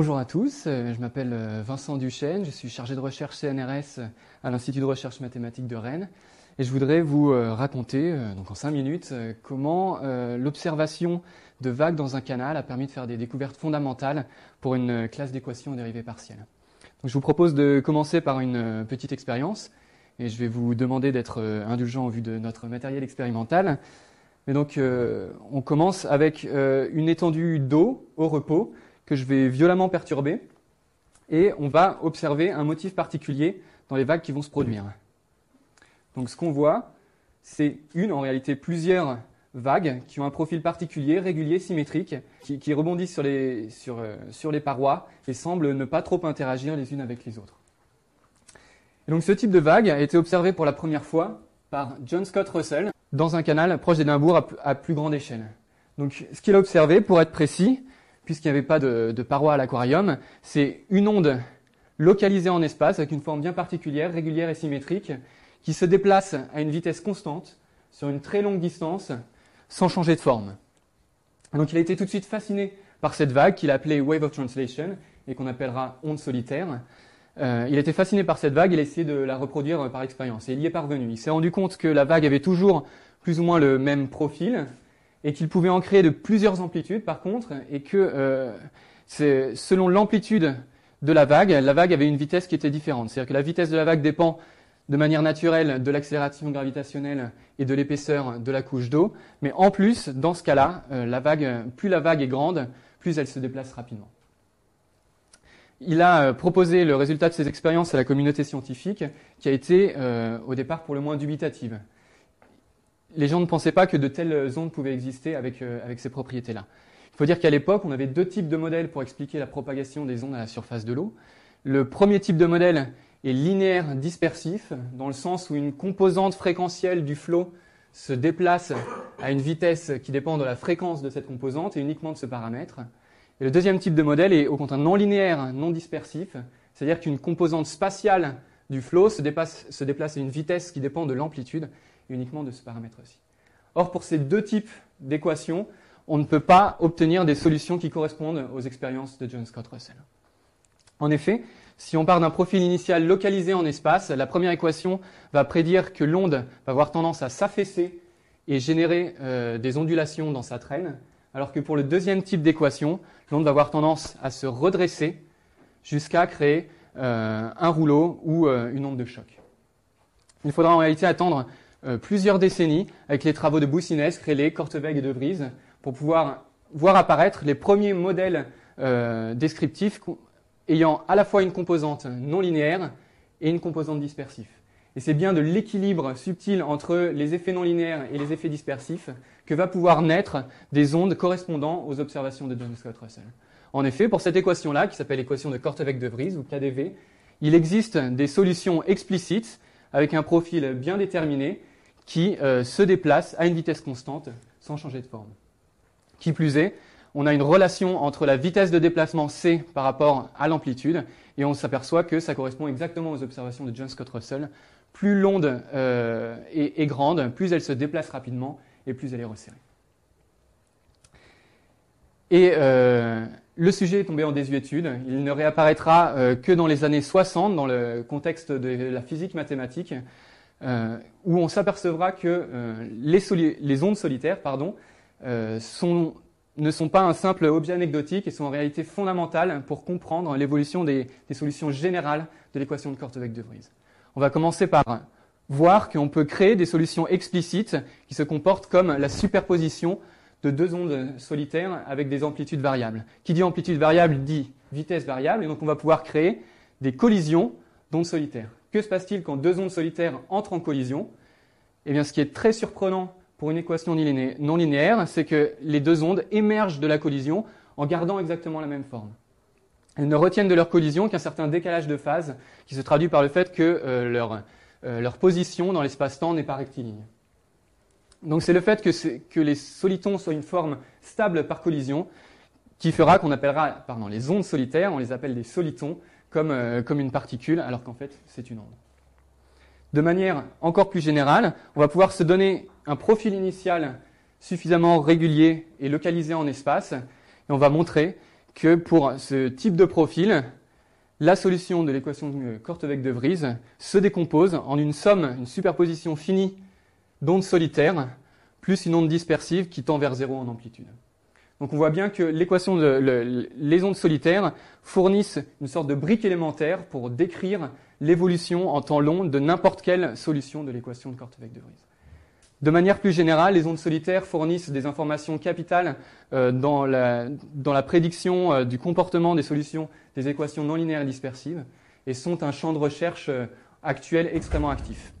Bonjour à tous, euh, je m'appelle euh, Vincent Duchesne, je suis chargé de recherche CNRS euh, à l'Institut de recherche mathématique de Rennes et je voudrais vous raconter, donc en 5 minutes, comment l'observation de vagues dans un canal a permis de faire des découvertes fondamentales pour une classe d'équations dérivées partielles. je vous propose de commencer par une petite expérience et je vais vous demander d'être indulgent au vu de notre matériel expérimental. Mais donc on commence avec une étendue d'eau au repos que je vais violemment perturber et on va observer un motif particulier dans les vagues qui vont se produire. Donc ce qu'on voit, c'est une, en réalité plusieurs vagues qui ont un profil particulier, régulier, symétrique, qui, rebondissent euh, sur les, parois et semblent ne pas trop interagir les unes avec les autres. donc ce type de vague a été observé pour la première fois par John Scott Russell dans un canal proche d'Édimbourg à, à plus grande échelle. Donc ce qu'il a observé, pour être précis, puisqu'il n'y avait pas de, parois paroi à l'aquarium. C'est une onde localisée en espace, avec une forme bien particulière, régulière et symétrique, qui se déplace à une vitesse constante, sur une très longue distance, sans changer de forme. Donc il a été tout de suite fasciné par cette vague qu'il a Wave of Translation et qu'on appellera onde solitaire. Euh, il il était fasciné par cette vague, il a essayé de la reproduire euh, par expérience et il y est parvenu. Il s'est rendu compte que la vague avait toujours plus ou moins le même profil, et qu'il pouvait en créer de plusieurs amplitudes par contre, et que euh, selon l'amplitude de la vague, la vague avait une vitesse qui était différente. C'est-à-dire que la vitesse de la vague dépend de manière naturelle de l'accélération gravitationnelle et de l'épaisseur de la couche d'eau, mais en plus, dans ce cas-là, euh, plus la vague est grande, plus elle se déplace rapidement. Il a euh, proposé le résultat de ses expériences à la communauté scientifique, qui a été au départ pour le moins dubitative les gens ne pensaient pas que de telles ondes pouvaient exister euh, avec, ces propriétés-là. Il faut dire qu'à l'époque, on avait deux types de modèles pour expliquer la propagation des ondes à la surface de l'eau. Le premier type de modèle est linéaire dispersif, dans le sens où une composante fréquentielle du flot se déplace à une vitesse qui dépend de la fréquence de cette composante et uniquement de ce paramètre. Et le deuxième type de modèle est au contraire non linéaire, non dispersif, c'est-à-dire qu'une composante spatiale du flot se déplace à une vitesse qui dépend de l'amplitude uniquement de ce paramètre-ci. Or, pour ces deux types d'équations, on ne peut pas obtenir des solutions qui correspondent aux expériences de John Scott Russell. En effet, si on part d'un profil initial localisé en espace, la première équation va prédire que l'onde va avoir tendance à s'affaisser et générer euh, des ondulations dans sa traîne, alors que pour le deuxième type d'équation, l'onde va avoir tendance à se redresser jusqu'à créer euh, un rouleau ou euh, une onde de choc. Il faudra en réalité attendre euh, plusieurs décennies avec les travaux de Boussines, Crélé, korteweg et De Vries pour pouvoir voir apparaître les premiers modèles euh, descriptifs ayant à la fois une composante non linéaire et une composante dispersive. Et c'est bien de l'équilibre subtil entre les effets non linéaires et les effets dispersifs que va pouvoir naître des ondes correspondant aux observations de John Scott Russell. En effet, pour cette équation-là, qui s'appelle l'équation de Korteweg-De Vries, ou KDV, il existe des solutions explicites avec un profil bien déterminé qui euh, se déplace à une vitesse constante sans changer de forme. Qui plus est, on a une relation entre la vitesse de déplacement c par rapport à l'amplitude, et on s'aperçoit que ça correspond exactement aux observations de John Scott Russell. Plus l'onde euh, est, grande, plus elle se déplace rapidement et plus elle est resserrée. Et euh, le sujet est tombé en désuétude. Il ne réapparaîtra que dans les années 60, dans le contexte de la physique mathématique, euh, où on s'apercevra que euh, les, ondes solitaires euh, ne sont pas un simple objet anecdotique et sont en réalité fondamentales pour comprendre l'évolution des, solutions générales de l'équation de Korteweg-De Vries. On va commencer par voir qu'on peut créer des solutions explicites qui se comportent comme la superposition de deux ondes solitaires avec des amplitudes variables. Qui dit amplitude variable dit vitesse variable, et donc on va pouvoir créer des collisions d'ondes solitaires. Que se passe-t-il quand deux ondes solitaires entrent en collision eh bien, ce qui est très surprenant pour une équation non linéaire, c'est que les deux ondes émergent de la collision en gardant exactement la même forme. Elles ne retiennent de leur collision qu'un certain décalage de phase qui se traduit par le fait que euh, euh, leur, position dans l'espace-temps n'est pas rectiligne. Donc c'est le fait que, que, les solitons soient une forme stable par collision qui fera qu'on appellera les ondes solitaires, on les appelle des solitons, euh, comme, une particule, alors qu'en fait, c'est une onde. De manière encore plus générale, on va pouvoir se donner un profil initial suffisamment régulier et localisé en espace, et on va montrer que pour ce type de profil, la solution de l'équation de Korteweg-De Vries se décompose en une somme, une superposition finie d'ondes solitaires, plus une onde dispersive qui tend vers zéro en amplitude. Donc on voit bien que l'équation les ondes solitaires fournissent une sorte de brique élémentaire pour décrire l'évolution en temps long de n'importe quelle solution de l'équation de Korteweg-De Vries. De manière plus générale, les ondes solitaires fournissent des informations capitales euh, dans, la, dans, la, prédiction euh, du comportement des solutions des équations non linéaires dispersives et sont un champ de recherche euh, actuel extrêmement actif.